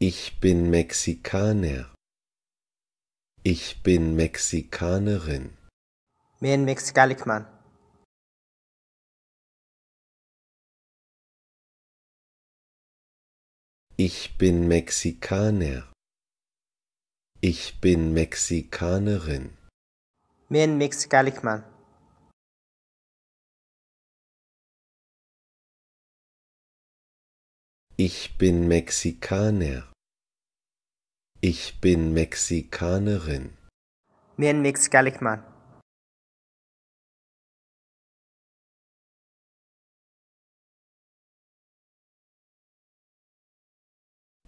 Ich bin Mexikaner. Ich bin Mexikanerin. Men Mexikalikman. Ich bin Mexikaner. Ich bin Mexikanerin. Men Mexikalikman. Ich bin Mexikaner. Ich bin Mexikanerin. Мен мексикаликман.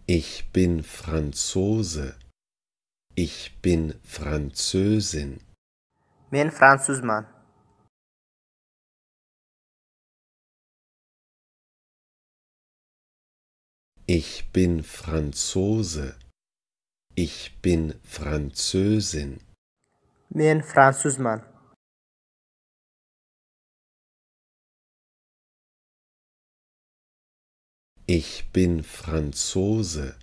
Ich bin Franzose. Ich bin Französin. Мен французман. Ich bin Franzose. Ich bin Französin. Men fransuzman. Ich bin Franzose.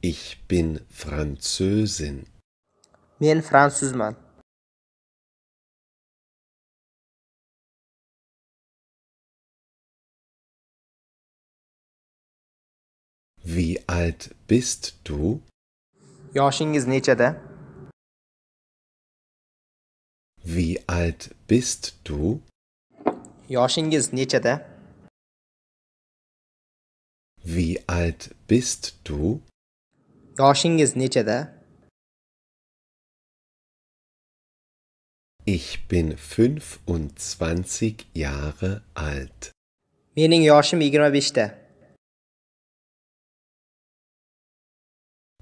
Ich bin Französin. Men fransuzman. Wie alt bist du? is nechada? Wie alt bist du? is nechada? Wie alt bist du? is nechada? Ich bin 25 Jahre alt. Mening yoshim 25.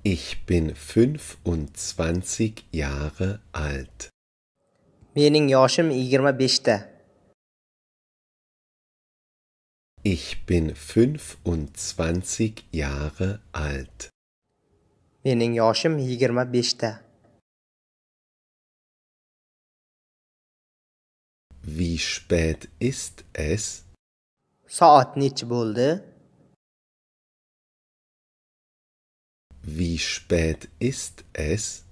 Ich bin 25 Jahre alt. Mening yoshim 25. Ich bin 25 Jahre alt. Mening yoshim 25. Wie spät ist es? Saat necha bo'ldi? Wie spät ist es?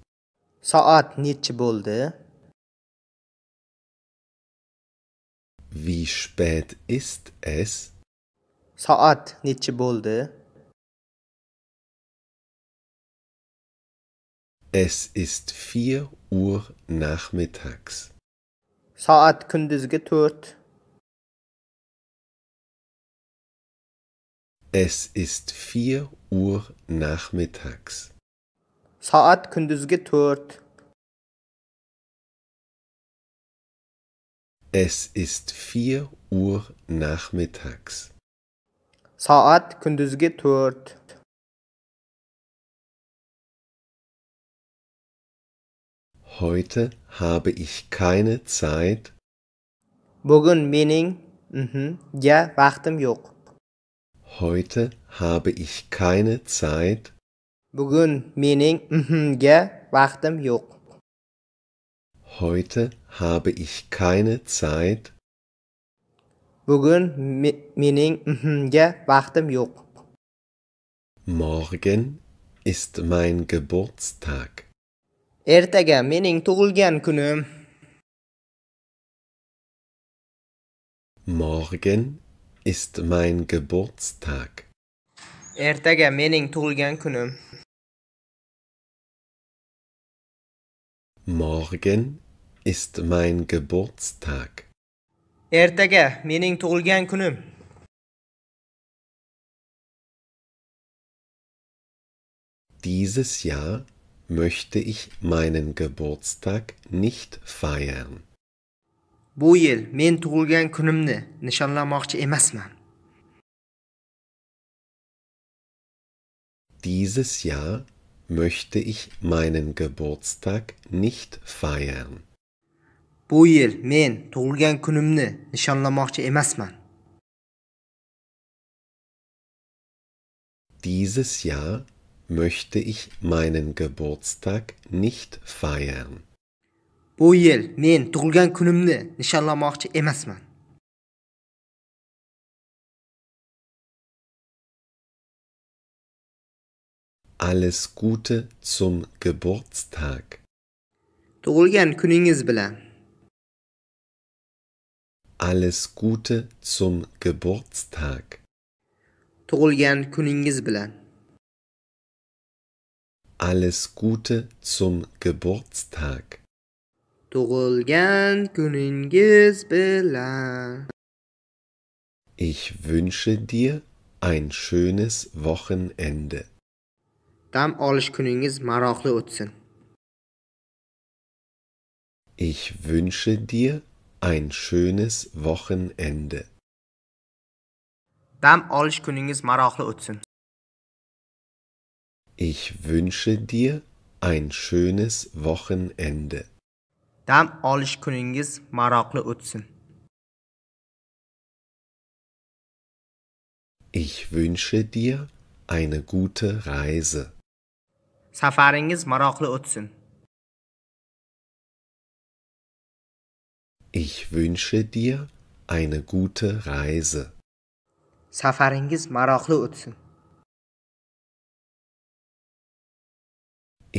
Saat neçe bo'ldi? Wie spät ist es? Saat neçe bo'ldi? Es ist 4 Uhr nachmittags. Saat kunduzgi 4. Es ist 4 Uhr nachmittags. Saat kündüzgü 4. Es ist 4 Uhr nachmittags. Saat kündüzgü 4. Heute habe ich keine Zeit. Bugün mening mhm, ja, vaqtim yo'q. Heute habe ich keine Zeit. Bugün mening mhm vaqtim yo'q. Heute habe ich keine Zeit. Bugün mening mhm vaqtim yo'q. Morgen ist mein Geburtstag. Ertaga mening tug'ilgan kunim. Morgen ist mein Geburtstag? Ertaga mening tug'ilgan kunim. Morgen ist mein Geburtstag. Ertaga mening tug'ilgan kunim. Dieses Jahr möchte ich meinen Geburtstag nicht feiern bu yil men tug'ilgan kunimni nishonlamoqchi emasman Dieses Jahr möchte ich meinen Geburtstag nicht feiern. Bu yil men tug'ilgan kunimni nishonlamoqchi emasman. Dieses Jahr möchte ich meinen Geburtstag nicht feiern. bu yil men tug'ilgan kunimni nishonlamoqchi emasman Alles Gute zum Geburtstag. Tug'ilgan kuningiz bilan. Alles Gute zum Geburtstag. Tug'ilgan kuningiz bilan. Alles Gute zum Geburtstag. tug'ilgan kuningiz bilan Ich wünsche dir ein schönes Wochenende. Dam olish kuningiz maroqli o'tsin. Ich wünsche dir ein schönes Wochenende. Dam olish kuningiz maroqli o'tsin. Ich wünsche dir ein schönes Wochenende dam olish kuningiz maroqli o'tsin Ich wünsche dir eine gute Reise. Safaringiz maroqli o'tsin. Ich wünsche dir eine gute Reise. Safaringiz maroqli o'tsin.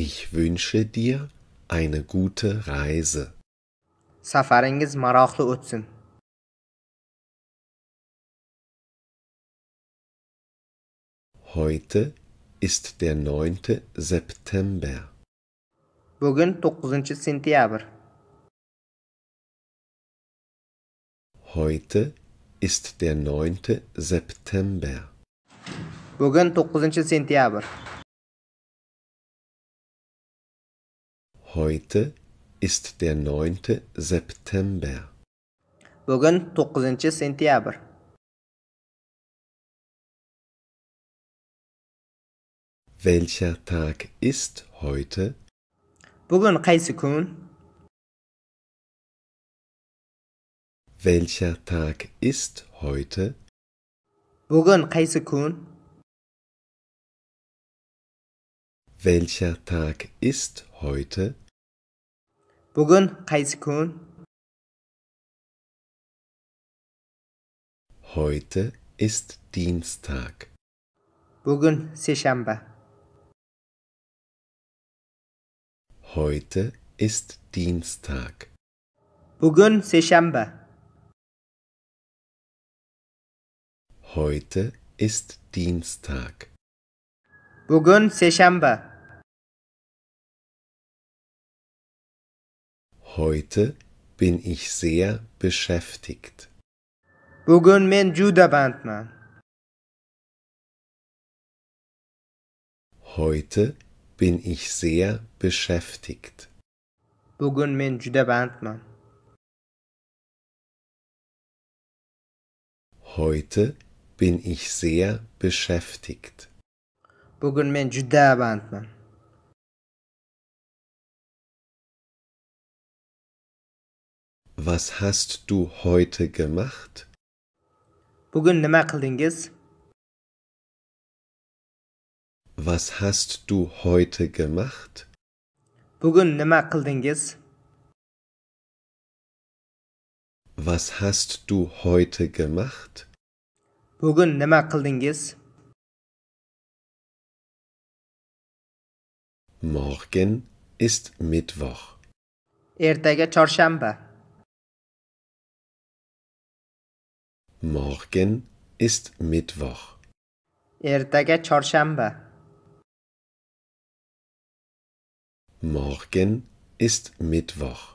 Ich wünsche dir eine gute Reise. Safaringiz maroqli o'tsin. Heute ist der 9. September. Bugun 9. sentyabr. Heute ist der 9. September. Bugun 9. sentyabr. Heute ist der 9. September. Bugün 9. sentyabr. Welcher Tag ist heute? Bugün qaysi kun? Welcher Tag ist heute? Bugün qaysi kun? Welcher Tag ist heute? bugun qaysi kun heute ist dienstag bugun seshanba heute ist dienstag bugun seshanba heute ist dienstag bugun seshanba Heute bin ich sehr beschäftigt. Bugün men juda bandman. Heute bin ich sehr beschäftigt. Bugün men juda bandman. Heute bin ich sehr beschäftigt. Bugün men juda bandman. Was hast du heute gemacht? Bugün nima qildingiz? Was hast du heute gemacht? Bugün nima qildingiz? Was hast du heute gemacht? Bugün nima qildingiz? Morgen ist Mittwoch. Ertaga çarşamba. Morgen ist Mittwoch. ارتگه چهارشنبه. Morgen ist Mittwoch.